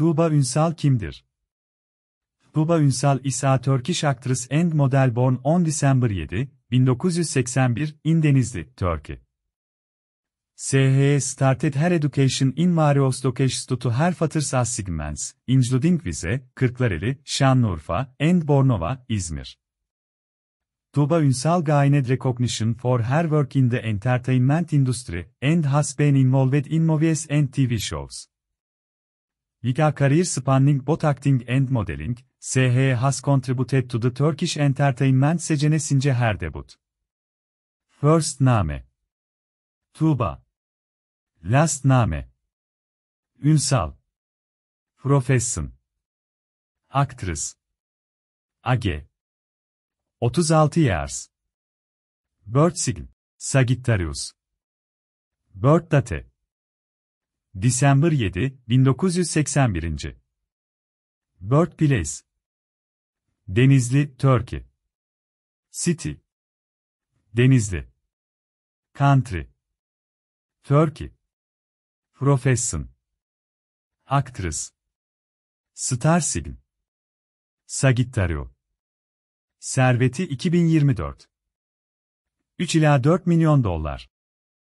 Tuğba Ünsal kimdir? Tuğba Ünsal İsa Turkish actress and model born on December 7, 1981, in Denizli, Turkey. SHE started her education in Mariostokesh Stutu, her father's assignments, including Vize, Kırklareli, Şanlıurfa, and Bornova, İzmir. Tuğba Ünsal gained recognition for her work in the entertainment industry and has been involved in movies and TV shows. Liga Career Spanning Bot Acting and Modeling, SH has contributed to the Turkish entertainment secene since her debut. First name. Tuğba. Last name. Ünsal. Profession. Actress. Age. 36 years. Birth sign. Sagittarius. Birth date. December 7, 1981. Birthplace Denizli, Turkey City Denizli Country Turkey Profession Actress Star Sign Sagittario Serveti 2024 3 ila 4 milyon dolar